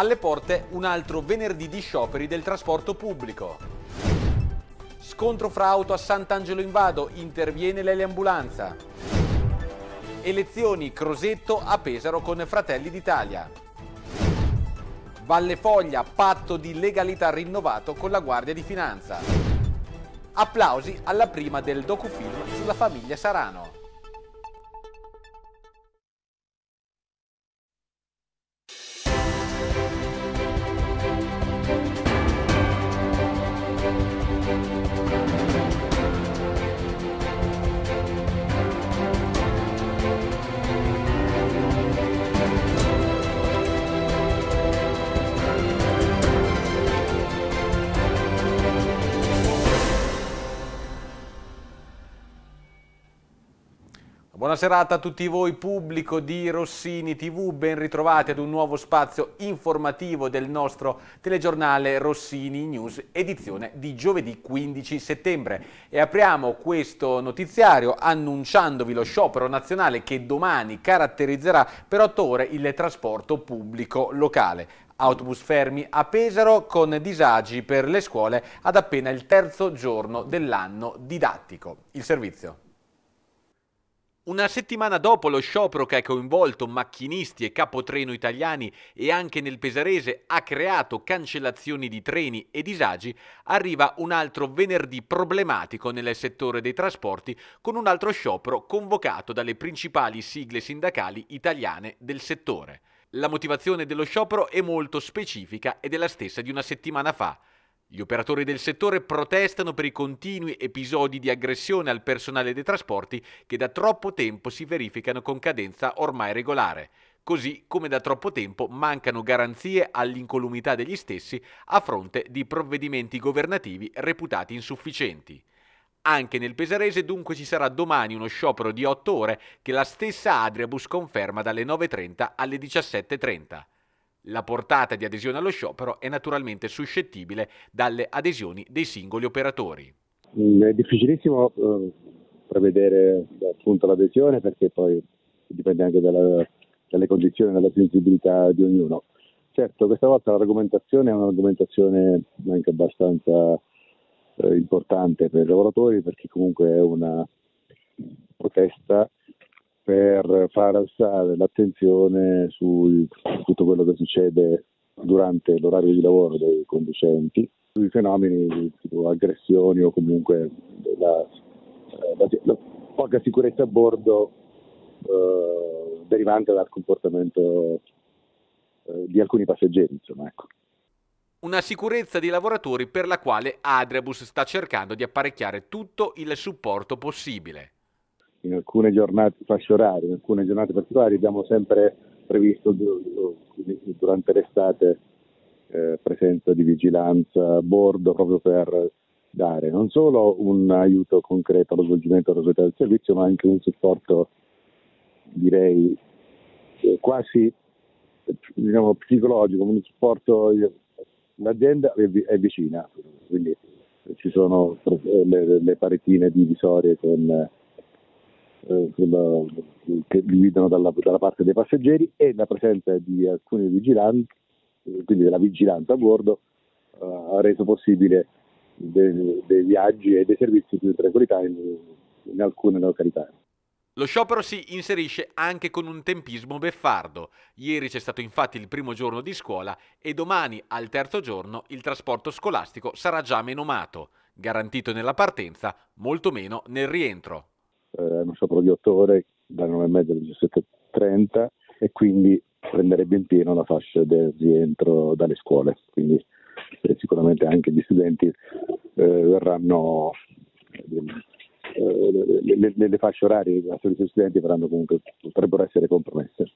Alle porte un altro venerdì di scioperi del trasporto pubblico. Scontro fra auto a Sant'Angelo in Vado, interviene l'eliambulanza. Elezioni Crosetto a Pesaro con Fratelli d'Italia. Valle Foglia, patto di legalità rinnovato con la Guardia di Finanza. Applausi alla prima del docufilm sulla famiglia Sarano. Buona serata a tutti voi pubblico di Rossini TV, ben ritrovati ad un nuovo spazio informativo del nostro telegiornale Rossini News, edizione di giovedì 15 settembre. E apriamo questo notiziario annunciandovi lo sciopero nazionale che domani caratterizzerà per otto ore il trasporto pubblico locale autobus fermi a Pesaro con disagi per le scuole ad appena il terzo giorno dell'anno didattico. Il servizio. Una settimana dopo lo sciopero che ha coinvolto macchinisti e capotreno italiani e anche nel pesarese ha creato cancellazioni di treni e disagi, arriva un altro venerdì problematico nel settore dei trasporti con un altro sciopero convocato dalle principali sigle sindacali italiane del settore. La motivazione dello sciopero è molto specifica ed è la stessa di una settimana fa. Gli operatori del settore protestano per i continui episodi di aggressione al personale dei trasporti che da troppo tempo si verificano con cadenza ormai regolare, così come da troppo tempo mancano garanzie all'incolumità degli stessi a fronte di provvedimenti governativi reputati insufficienti. Anche nel Pesarese dunque ci sarà domani uno sciopero di 8 ore che la stessa Adriabus conferma dalle 9.30 alle 17.30. La portata di adesione allo sciopero è naturalmente suscettibile dalle adesioni dei singoli operatori. Mm, è difficilissimo eh, prevedere eh, appunto, l'adesione perché poi dipende anche dalla, dalle condizioni e dalla sensibilità di ognuno. Certo, questa volta l'argomentazione è un'argomentazione anche abbastanza eh, importante per i lavoratori perché comunque è una protesta per far alzare l'attenzione su tutto quello che succede durante l'orario di lavoro dei conducenti, sui fenomeni tipo aggressioni o comunque la, la, la poca sicurezza a bordo eh, derivante dal comportamento eh, di alcuni passeggeri. Insomma, ecco. Una sicurezza dei lavoratori per la quale Adrebus sta cercando di apparecchiare tutto il supporto possibile in alcune giornate, fascio orario, in alcune giornate particolari abbiamo sempre previsto durante l'estate eh, presenza di vigilanza a bordo proprio per dare non solo un aiuto concreto allo svolgimento della società del servizio, ma anche un supporto direi eh, quasi diciamo, psicologico, un supporto l'azienda è vicina, quindi ci sono le, le paretine divisorie con eh, che guidano dalla, dalla, parte dei passeggeri e la presenza di alcuni vigilanti, eh, quindi della vigilanza a bordo, eh, ha reso possibile dei, dei, viaggi e dei servizi di in tranquillità in, in alcune località. Lo sciopero si inserisce anche con un tempismo beffardo. Ieri c'è stato infatti il primo giorno di scuola e domani, al terzo giorno, il trasporto scolastico sarà già menomato, garantito nella partenza, molto meno nel rientro eh, hanno sopra di 8 ore dalle 9 e mezza alle 17.30 e quindi prenderebbe in pieno la fascia del rientro dalle scuole, quindi eh, sicuramente anche gli studenti eh, verranno, eh, le, le, le, fasce orarie a solito studenti verranno comunque, potrebbero essere compromesse.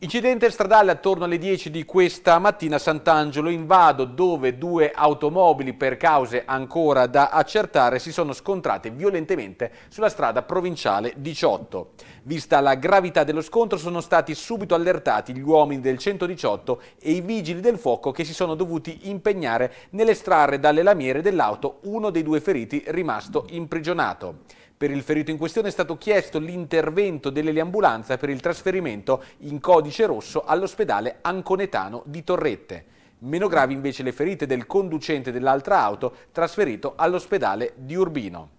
Incidente stradale attorno alle 10 di questa mattina a Sant'Angelo in Vado dove due automobili per cause ancora da accertare si sono scontrate violentemente sulla strada provinciale 18. Vista la gravità dello scontro sono stati subito allertati gli uomini del 118 e i vigili del fuoco che si sono dovuti impegnare nell'estrarre dalle lamiere dell'auto uno dei due feriti rimasto imprigionato. Per il ferito in questione è stato chiesto l'intervento dell'eliambulanza per il trasferimento in codice rosso all'ospedale Anconetano di Torrette. Meno gravi invece le ferite del conducente dell'altra auto trasferito all'ospedale di Urbino.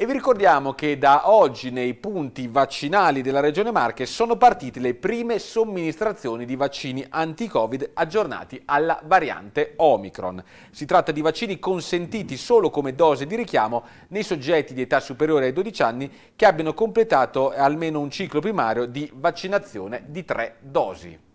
E vi ricordiamo che da oggi nei punti vaccinali della Regione Marche sono partite le prime somministrazioni di vaccini anti-Covid aggiornati alla variante Omicron. Si tratta di vaccini consentiti solo come dose di richiamo nei soggetti di età superiore ai 12 anni che abbiano completato almeno un ciclo primario di vaccinazione di tre dosi.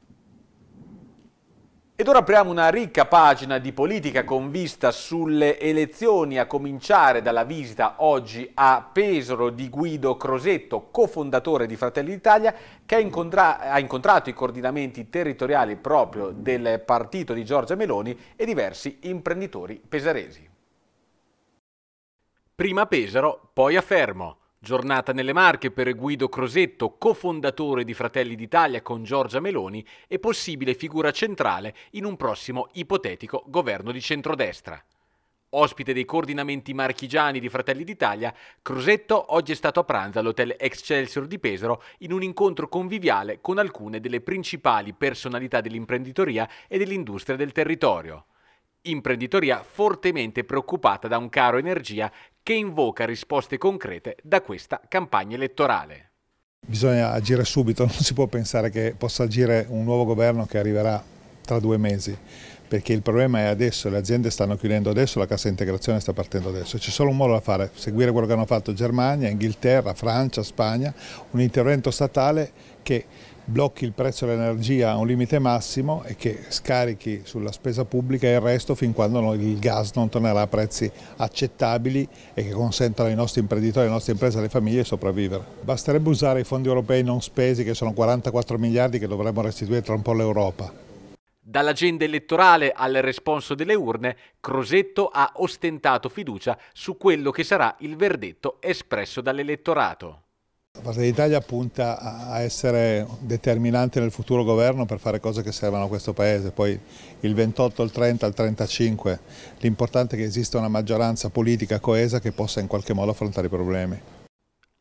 Ed ora apriamo una ricca pagina di politica con vista sulle elezioni, a cominciare dalla visita oggi a Pesaro di Guido Crosetto, cofondatore di Fratelli d'Italia, che ha incontrato i coordinamenti territoriali proprio del partito di Giorgia Meloni e diversi imprenditori pesaresi. Prima Pesaro, poi a Fermo. Giornata nelle Marche per Guido Crosetto, cofondatore di Fratelli d'Italia con Giorgia Meloni e possibile figura centrale in un prossimo ipotetico governo di centrodestra. Ospite dei coordinamenti marchigiani di Fratelli d'Italia, Crosetto oggi è stato a pranzo all'hotel Excelsior di Pesaro in un incontro conviviale con alcune delle principali personalità dell'imprenditoria e dell'industria del territorio imprenditoria fortemente preoccupata da un caro energia che invoca risposte concrete da questa campagna elettorale. Bisogna agire subito, non si può pensare che possa agire un nuovo governo che arriverà tra due mesi, perché il problema è adesso, le aziende stanno chiudendo adesso, la cassa integrazione sta partendo adesso, c'è solo un modo da fare, seguire quello che hanno fatto Germania, Inghilterra, Francia, Spagna, un intervento statale che blocchi il prezzo dell'energia a un limite massimo e che scarichi sulla spesa pubblica il resto fin quando il gas non tornerà a prezzi accettabili e che consentano ai nostri imprenditori, alle nostre imprese, e alle famiglie di sopravvivere. Basterebbe usare i fondi europei non spesi che sono 44 miliardi che dovremmo restituire tra un po' all'Europa. Dall'agenda elettorale al responso delle urne, Crosetto ha ostentato fiducia su quello che sarà il verdetto espresso dall'elettorato. Forza d'Italia punta a essere determinante nel futuro governo per fare cose che servano a questo Paese, poi il 28, il 30, il 35, l'importante è che esista una maggioranza politica coesa che possa in qualche modo affrontare i problemi.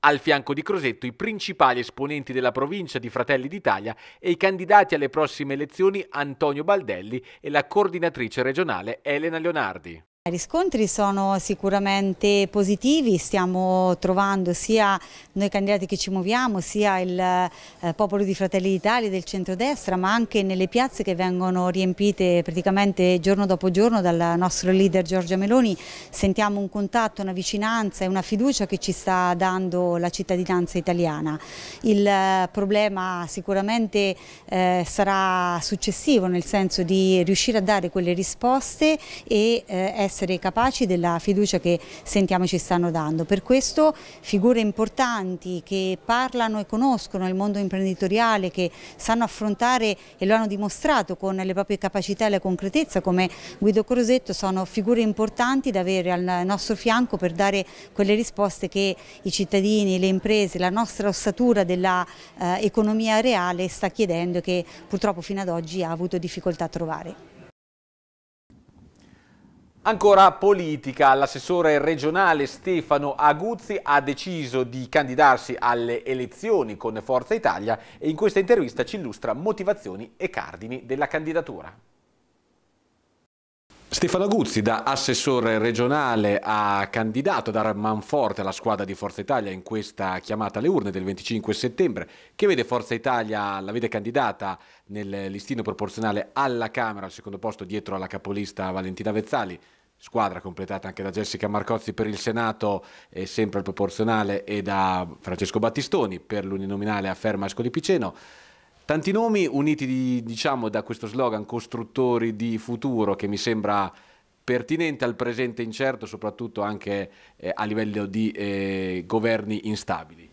Al fianco di Crosetto i principali esponenti della provincia di Fratelli d'Italia e i candidati alle prossime elezioni Antonio Baldelli e la coordinatrice regionale Elena Leonardi. I riscontri sono sicuramente positivi, stiamo trovando sia noi candidati che ci muoviamo, sia il eh, popolo di Fratelli d'Italia del centrodestra, ma anche nelle piazze che vengono riempite praticamente giorno dopo giorno dal nostro leader Giorgia Meloni, sentiamo un contatto, una vicinanza e una fiducia che ci sta dando la cittadinanza italiana. Il eh, problema sicuramente eh, sarà successivo, nel senso di riuscire a dare quelle risposte e essere essere capaci della fiducia che sentiamo ci stanno dando. Per questo figure importanti che parlano e conoscono il mondo imprenditoriale, che sanno affrontare e lo hanno dimostrato con le proprie capacità e la concretezza come Guido Crosetto sono figure importanti da avere al nostro fianco per dare quelle risposte che i cittadini, le imprese, la nostra ossatura dell'economia eh, reale sta chiedendo e che purtroppo fino ad oggi ha avuto difficoltà a trovare. Ancora politica, l'assessore regionale Stefano Aguzzi ha deciso di candidarsi alle elezioni con Forza Italia e in questa intervista ci illustra motivazioni e cardini della candidatura. Stefano Guzzi, da assessore regionale ha candidato da Manforte alla squadra di Forza Italia in questa chiamata alle urne del 25 settembre, che vede Forza Italia, la vede candidata nel listino proporzionale alla Camera, al secondo posto dietro alla capolista Valentina Vezzali, squadra completata anche da Jessica Marcozzi per il Senato, eh, sempre al proporzionale, e da Francesco Battistoni per l'uninominale a Ferma Esco di Piceno. Tanti nomi uniti di, diciamo, da questo slogan costruttori di futuro che mi sembra pertinente al presente incerto, soprattutto anche eh, a livello di eh, governi instabili.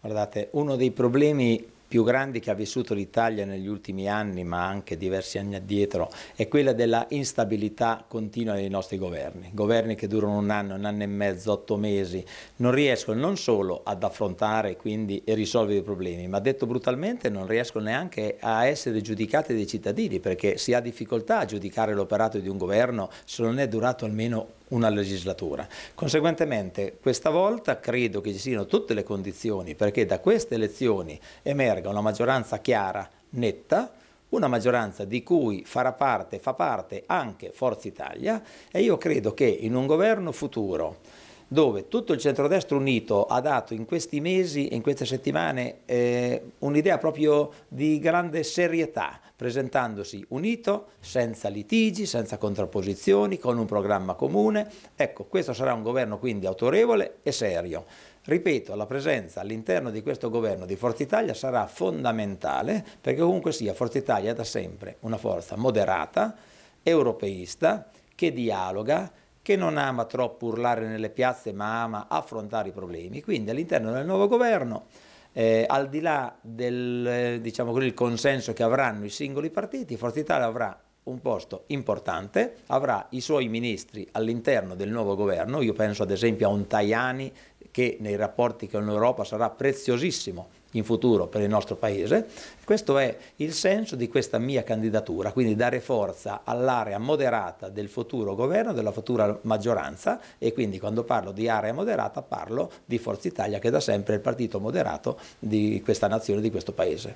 Guardate, uno dei problemi più grandi che ha vissuto l'Italia negli ultimi anni, ma anche diversi anni addietro, è quella della instabilità continua dei nostri governi. Governi che durano un anno, un anno e mezzo, otto mesi, non riescono non solo ad affrontare quindi, e risolvere i problemi, ma detto brutalmente non riescono neanche a essere giudicati dai cittadini, perché si ha difficoltà a giudicare l'operato di un governo se non è durato almeno una legislatura. Conseguentemente questa volta credo che ci siano tutte le condizioni perché da queste elezioni emerga una maggioranza chiara, netta, una maggioranza di cui farà parte, fa parte anche Forza Italia e io credo che in un governo futuro dove tutto il centrodestra unito ha dato in questi mesi e in queste settimane eh, un'idea proprio di grande serietà, presentandosi unito, senza litigi, senza contrapposizioni, con un programma comune. Ecco, questo sarà un governo quindi autorevole e serio. Ripeto, la presenza all'interno di questo governo di Forza Italia sarà fondamentale perché comunque sia Forza Italia è da sempre una forza moderata, europeista, che dialoga, che non ama troppo urlare nelle piazze ma ama affrontare i problemi. Quindi all'interno del nuovo governo, eh, al di là del eh, diciamo così, consenso che avranno i singoli partiti, Forza Italia avrà un posto importante, avrà i suoi ministri all'interno del nuovo governo, io penso ad esempio a un Tajani che nei rapporti con l'Europa sarà preziosissimo in futuro per il nostro Paese. Questo è il senso di questa mia candidatura, quindi dare forza all'area moderata del futuro governo, della futura maggioranza e quindi quando parlo di area moderata parlo di Forza Italia che è da sempre è il partito moderato di questa nazione, di questo Paese.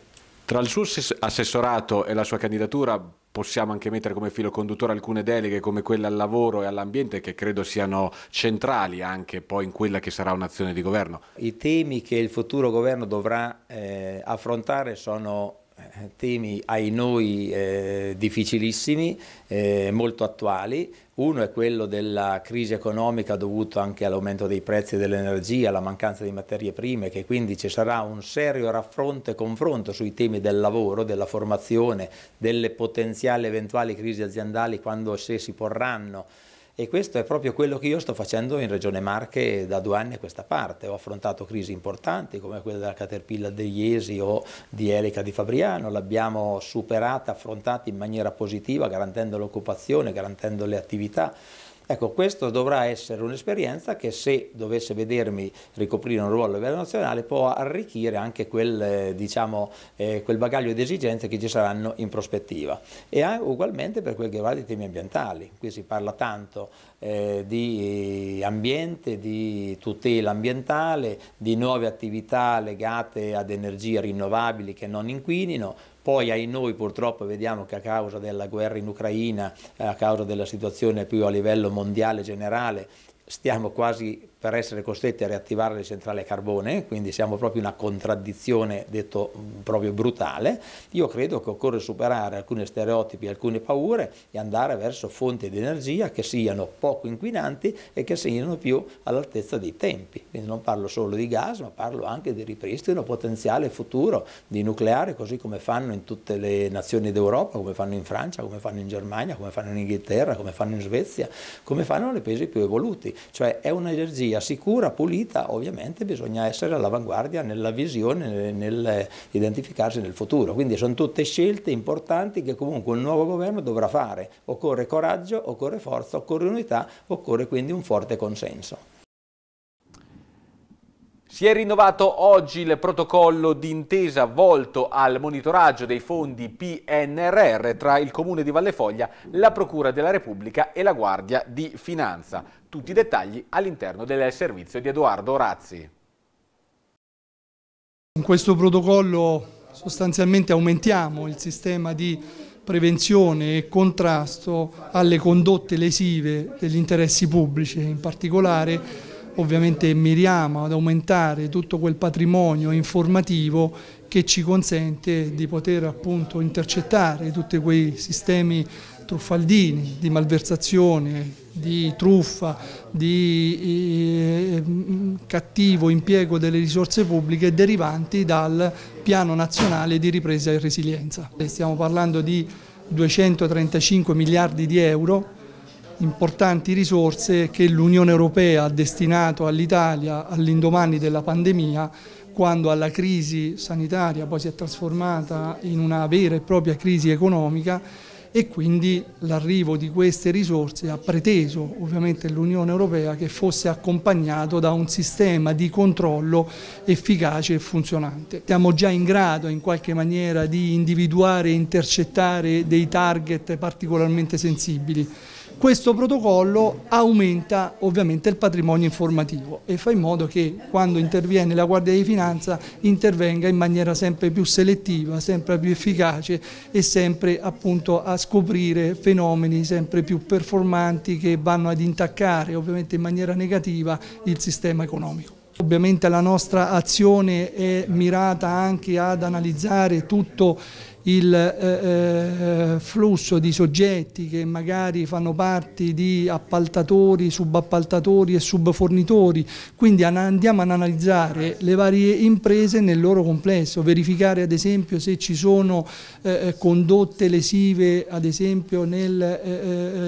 Tra il suo assessorato e la sua candidatura possiamo anche mettere come filo conduttore alcune deleghe come quella al lavoro e all'ambiente che credo siano centrali anche poi in quella che sarà un'azione di governo. I temi che il futuro governo dovrà eh, affrontare sono temi ai noi eh, difficilissimi, eh, molto attuali. Uno è quello della crisi economica dovuto anche all'aumento dei prezzi dell'energia, alla mancanza di materie prime, che quindi ci sarà un serio raffronto e confronto sui temi del lavoro, della formazione, delle potenziali eventuali crisi aziendali quando se si porranno e questo è proprio quello che io sto facendo in Regione Marche da due anni a questa parte. Ho affrontato crisi importanti come quella della Caterpillar degli Esi o di Erika di Fabriano, l'abbiamo superata, affrontata in maniera positiva, garantendo l'occupazione, garantendo le attività Ecco, questa dovrà essere un'esperienza che se dovesse vedermi ricoprire un ruolo a livello nazionale può arricchire anche quel, eh, diciamo, eh, quel bagaglio di esigenze che ci saranno in prospettiva. E ugualmente per quel che riguarda i temi ambientali, qui si parla tanto eh, di ambiente, di tutela ambientale, di nuove attività legate ad energie rinnovabili che non inquinino, poi ai noi purtroppo vediamo che a causa della guerra in Ucraina, a causa della situazione più a livello mondiale generale, stiamo quasi per essere costretti a riattivare le centrali a carbone, quindi siamo proprio in una contraddizione, detto proprio brutale, io credo che occorre superare alcuni stereotipi, alcune paure e andare verso fonti di energia che siano poco inquinanti e che siano più all'altezza dei tempi. Quindi non parlo solo di gas, ma parlo anche di ripristino potenziale futuro di nucleare, così come fanno in tutte le nazioni d'Europa, come fanno in Francia, come fanno in Germania, come fanno in Inghilterra, come fanno in Svezia, come fanno nei paesi più evoluti. Cioè è un'energia energia sicura, pulita, ovviamente bisogna essere all'avanguardia nella visione, nell'identificarsi nel futuro. Quindi sono tutte scelte importanti che comunque un nuovo governo dovrà fare. Occorre coraggio, occorre forza, occorre unità, occorre quindi un forte consenso. Si è rinnovato oggi il protocollo d'intesa volto al monitoraggio dei fondi PNRR tra il Comune di Vallefoglia, la Procura della Repubblica e la Guardia di Finanza. Tutti i dettagli all'interno del servizio di Edoardo Razzi. Con questo protocollo sostanzialmente aumentiamo il sistema di prevenzione e contrasto alle condotte lesive degli interessi pubblici, in particolare ovviamente miriamo ad aumentare tutto quel patrimonio informativo che ci consente di poter appunto intercettare tutti quei sistemi truffaldini, di malversazione, di truffa, di eh, eh cattivo impiego delle risorse pubbliche derivanti dal piano nazionale di ripresa e resilienza. Stiamo parlando di 235 miliardi di euro importanti risorse che l'Unione Europea ha destinato all'Italia all'indomani della pandemia quando alla crisi sanitaria poi si è trasformata in una vera e propria crisi economica e quindi l'arrivo di queste risorse ha preteso ovviamente l'Unione Europea che fosse accompagnato da un sistema di controllo efficace e funzionante. Siamo già in grado in qualche maniera di individuare e intercettare dei target particolarmente sensibili questo protocollo aumenta ovviamente il patrimonio informativo e fa in modo che quando interviene la Guardia di Finanza intervenga in maniera sempre più selettiva, sempre più efficace e sempre appunto a scoprire fenomeni sempre più performanti che vanno ad intaccare ovviamente in maniera negativa il sistema economico. Ovviamente la nostra azione è mirata anche ad analizzare tutto il eh, eh, flusso di soggetti che magari fanno parte di appaltatori, subappaltatori e subfornitori, quindi andiamo ad analizzare le varie imprese nel loro complesso, verificare ad esempio se ci sono eh, eh condotte lesive ad esempio nel eh,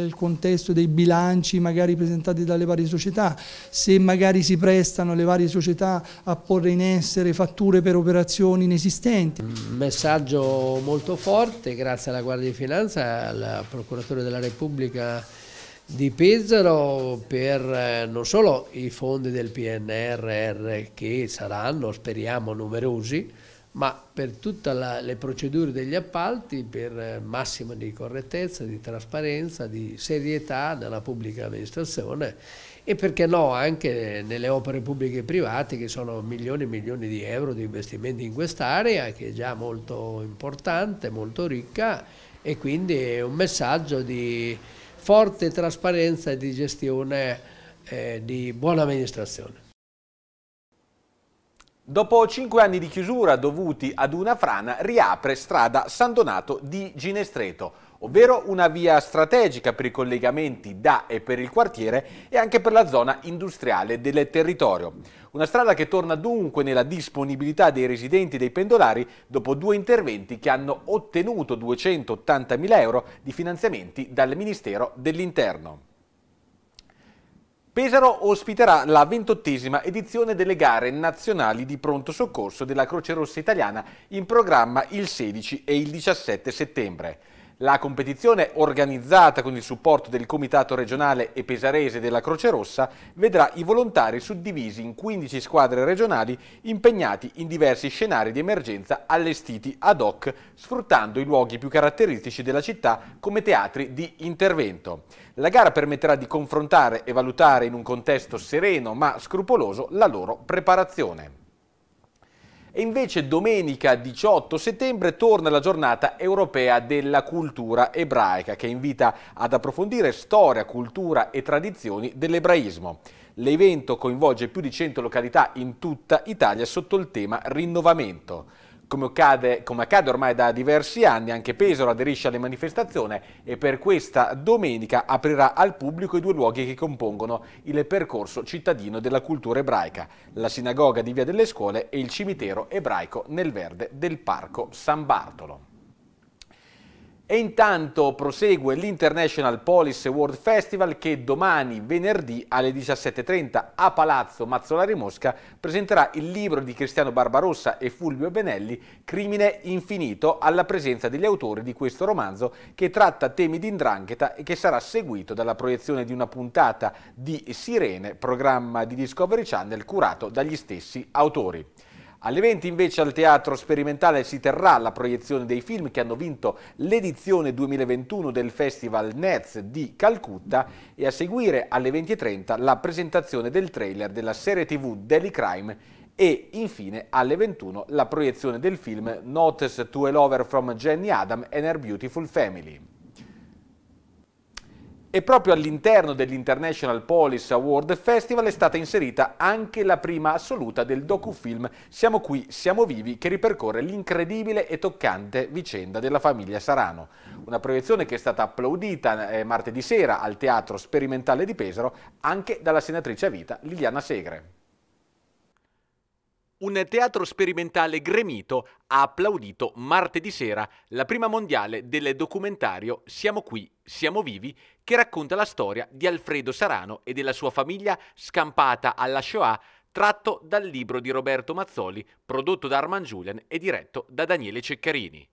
eh contesto dei bilanci magari presentati dalle varie società, se magari si prestano le varie società a porre in essere fatture per operazioni inesistenti. Un messaggio molto forte, grazie alla Guardia di Finanza, al Procuratore della Repubblica di Pesaro per eh, non solo i fondi del PNRR che saranno, speriamo, numerosi, ma per tutte le procedure degli appalti per eh, massima di correttezza, di trasparenza, di serietà nella pubblica amministrazione e perché no anche nelle opere pubbliche e private che sono milioni e milioni di euro di investimenti in quest'area che è già molto importante, molto ricca e quindi è un messaggio di forte trasparenza e di gestione eh, di buona amministrazione. Dopo cinque anni di chiusura dovuti ad una frana riapre strada San Donato di Ginestreto ovvero una via strategica per i collegamenti da e per il quartiere e anche per la zona industriale del territorio. Una strada che torna dunque nella disponibilità dei residenti e dei pendolari dopo due interventi che hanno ottenuto 280.000 euro di finanziamenti dal Ministero dell'Interno. Pesaro ospiterà la ventottesima edizione delle gare nazionali di pronto soccorso della Croce Rossa Italiana in programma il 16 e il 17 settembre. La competizione, organizzata con il supporto del Comitato regionale e pesarese della Croce Rossa, vedrà i volontari suddivisi in 15 squadre regionali impegnati in diversi scenari di emergenza allestiti ad hoc, sfruttando i luoghi più caratteristici della città come teatri di intervento. La gara permetterà di confrontare e valutare in un contesto sereno ma scrupoloso la loro preparazione. E invece domenica 18 settembre torna la giornata europea della cultura ebraica che invita ad approfondire storia, cultura e tradizioni dell'ebraismo. L'evento coinvolge più di 100 località in tutta Italia sotto il tema rinnovamento. Come accade, come accade, ormai da diversi anni, anche Pesaro aderisce alle manifestazioni e per questa domenica aprirà al pubblico i due luoghi che compongono il percorso cittadino della cultura ebraica, la sinagoga di Via delle Scuole e il cimitero ebraico nel verde del Parco San Bartolo. E intanto prosegue l'International Police World Festival che domani, venerdì alle 17.30 a Palazzo Mazzolari Mosca presenterà il libro di Cristiano Barbarossa e Fulvio Benelli Crimine Infinito alla presenza degli autori di questo romanzo che tratta temi di indrangheta e che sarà seguito dalla proiezione di una puntata di Sirene, programma di Discovery Channel curato dagli stessi autori. Alle 20 invece al Teatro Sperimentale si terrà la proiezione dei film che hanno vinto l'edizione 2021 del Festival Nets di Calcutta e a seguire alle 20.30 la presentazione del trailer della serie tv Daily Crime e infine alle 21 la proiezione del film Notice to a Lover from Jenny Adam and Her Beautiful Family. E proprio all'interno dell'International Police Award Festival è stata inserita anche la prima assoluta del docufilm Siamo qui, siamo vivi, che ripercorre l'incredibile e toccante vicenda della famiglia Sarano. Una proiezione che è stata applaudita eh, martedì sera al Teatro Sperimentale di Pesaro anche dalla senatrice a vita Liliana Segre un teatro sperimentale gremito ha applaudito martedì sera la prima mondiale del documentario Siamo qui, siamo vivi, che racconta la storia di Alfredo Sarano e della sua famiglia scampata alla Shoah, tratto dal libro di Roberto Mazzoli, prodotto da Arman Julian e diretto da Daniele Ceccarini.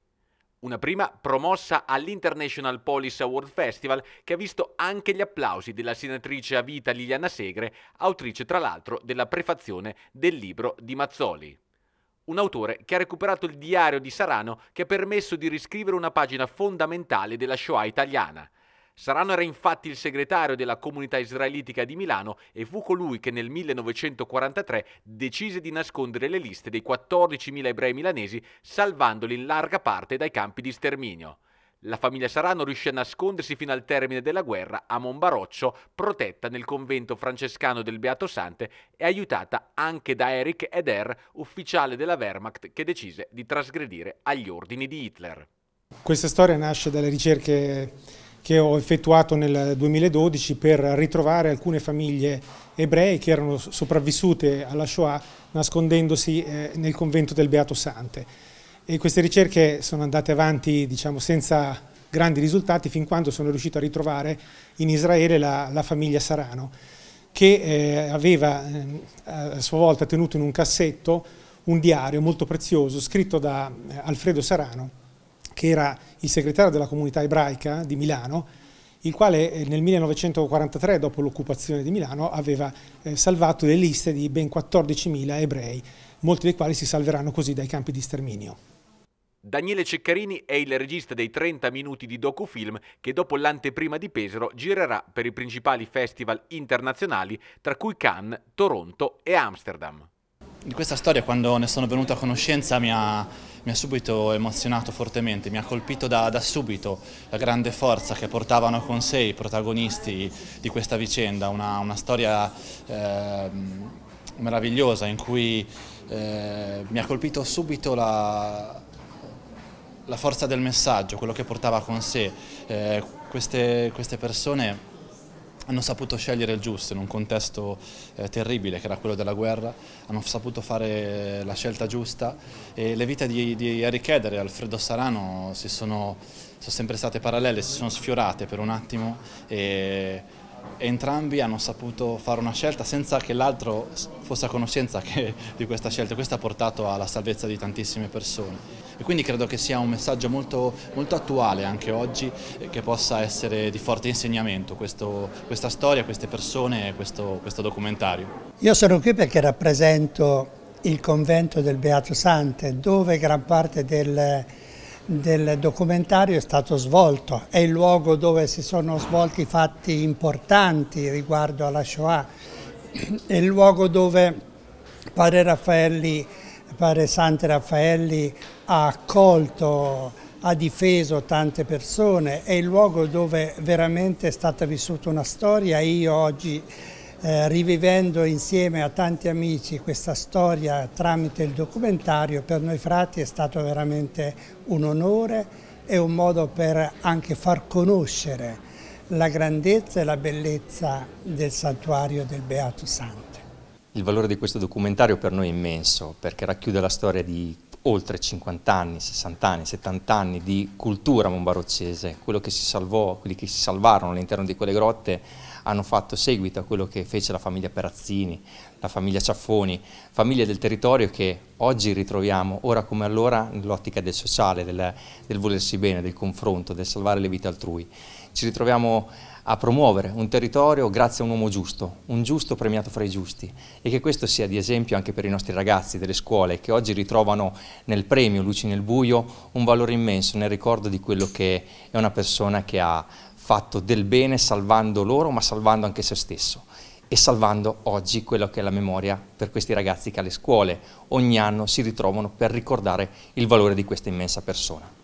Una prima promossa all'International Police Award Festival che ha visto anche gli applausi della senatrice a vita Liliana Segre, autrice tra l'altro della prefazione del libro di Mazzoli. Un autore che ha recuperato il diario di Sarano che ha permesso di riscrivere una pagina fondamentale della Shoah italiana, Saran era infatti il segretario della comunità israelitica di Milano e fu colui che nel 1943 decise di nascondere le liste dei 14.000 ebrei milanesi salvandoli in larga parte dai campi di sterminio. La famiglia Sarano riuscì a nascondersi fino al termine della guerra a Monbaroccio, protetta nel convento francescano del Beato Sante e aiutata anche da Eric Eder, ufficiale della Wehrmacht che decise di trasgredire agli ordini di Hitler. Questa storia nasce dalle ricerche che ho effettuato nel 2012 per ritrovare alcune famiglie ebrei che erano sopravvissute alla Shoah nascondendosi eh, nel convento del Beato Sante. E queste ricerche sono andate avanti diciamo, senza grandi risultati fin quando sono riuscito a ritrovare in Israele la, la famiglia Sarano che eh, aveva eh, a sua volta tenuto in un cassetto un diario molto prezioso scritto da eh, Alfredo Sarano che era il segretario della comunità ebraica di Milano, il quale eh, nel 1943, dopo l'occupazione di Milano, aveva eh, salvato le liste di ben 14.000 ebrei, molti dei quali si salveranno così dai campi di sterminio. Daniele Ceccarini è il regista dei 30 minuti di docufilm che dopo l'anteprima di Pesaro girerà per i principali festival internazionali, tra cui Cannes, Toronto e Amsterdam. Di questa storia quando ne sono venuto a conoscenza mi ha, mi ha subito emozionato fortemente, mi ha colpito da, da, subito la grande forza che portavano con sé i protagonisti di questa vicenda, una, una storia eh, meravigliosa in cui eh, mi ha colpito subito la, la, forza del messaggio, quello che portava con sé eh, queste, queste persone hanno saputo scegliere il giusto in un contesto eh, terribile che era quello della guerra, hanno saputo fare eh, la scelta giusta e le vite di, di Eric Eder e Alfredo Sarano si sono, sono sempre state parallele, si sono sfiorate per un attimo e entrambi hanno saputo fare una scelta senza che l'altro fosse a conoscenza di questa scelta. Questo ha portato alla salvezza di tantissime persone. E quindi credo che sia un messaggio molto, molto attuale anche oggi, eh, che possa essere di forte insegnamento questo, questa storia, queste persone e questo, questo documentario. Io sono qui perché rappresento il convento del Beato Sante, dove gran parte del del documentario è stato svolto, è il luogo dove si sono svolti fatti importanti riguardo alla Shoah, è il luogo dove padre, Raffaelli, padre Sante Raffaelli ha accolto ha difeso tante persone, è il luogo dove veramente è stata vissuta una storia. Io oggi eh, rivivendo insieme a tanti amici questa storia tramite il documentario, per noi frati è stato veramente un onore e un modo per anche far conoscere la grandezza e la bellezza del santuario del Beato Santo. Il valore di questo documentario per noi è immenso perché racchiude la storia di oltre 50 anni, 60 anni, 70 anni di cultura monbaroccese, quello che si salvò, quelli che si salvarono all'interno di quelle grotte hanno fatto seguito a quello che fece la famiglia Perazzini, la famiglia Ciaffoni, famiglie del territorio che oggi ritroviamo, ora come allora, nell'ottica del sociale, del, del volersi bene, del confronto, del salvare le vite altrui. Ci ritroviamo a promuovere un territorio grazie a un uomo giusto, un giusto premiato fra i giusti e che questo sia di esempio anche per i nostri ragazzi delle scuole che oggi ritrovano nel premio Luci nel Buio un valore immenso nel ricordo di quello che è una persona che ha fatto del bene salvando loro, ma salvando anche se stesso e salvando oggi quello che è la memoria per questi ragazzi che alle scuole ogni anno si ritrovano per ricordare il valore di questa immensa persona.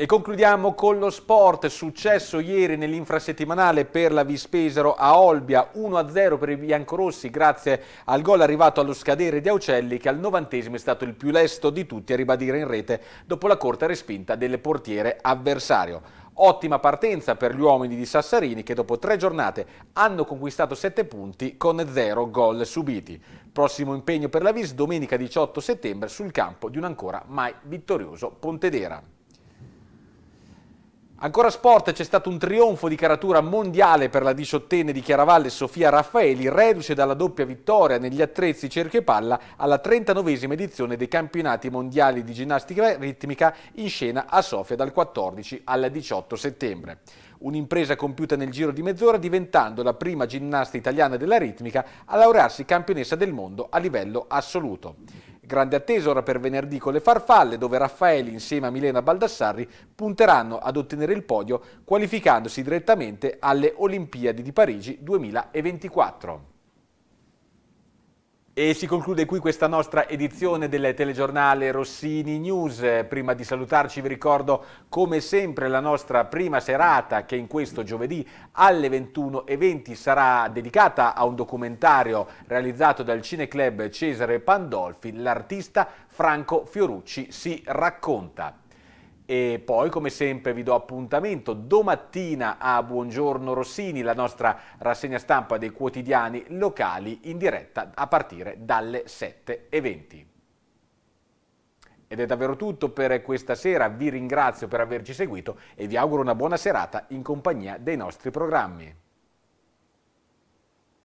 E concludiamo con lo sport, successo ieri nell'infrasettimanale per la Vispesero a Olbia, 1-0 per i biancorossi grazie al gol arrivato allo scadere di Aucelli che al novantesimo è stato il più lesto di tutti a ribadire in rete dopo la corta respinta del portiere avversario. Ottima partenza per gli uomini di Sassarini che dopo tre giornate hanno conquistato 7 punti con 0 gol subiti. Prossimo impegno per la Vis domenica 18 settembre sul campo di un ancora mai vittorioso Pontedera. Ancora sport, c'è stato un trionfo di caratura mondiale per la diciottenne di Chiaravalle Sofia Raffaeli, reduce dalla doppia vittoria negli attrezzi cerchio e palla alla 39esima edizione dei campionati mondiali di ginnastica ritmica in scena a Sofia dal 14 al 18 settembre. Un'impresa compiuta nel giro di mezz'ora diventando la prima ginnasta italiana della ritmica a laurearsi campionessa del mondo a livello assoluto. Grande attesa ora per venerdì con le farfalle, dove Raffaeli insieme a Milena Baldassarri punteranno ad ottenere il podio qualificandosi direttamente alle Olimpiadi di Parigi 2024. E si conclude qui questa nostra edizione del telegiornale Rossini News. Prima di salutarci vi ricordo come sempre la nostra prima serata che in questo giovedì alle 21.20 sarà dedicata a un documentario realizzato dal Cineclub Cesare Pandolfi. L'artista Franco Fiorucci si racconta. E poi, come sempre, vi do appuntamento domattina a Buongiorno Rossini, la nostra rassegna stampa dei quotidiani locali in diretta a partire dalle 7.20. Ed è davvero tutto per questa sera, vi ringrazio per averci seguito e vi auguro una buona serata in compagnia dei nostri programmi.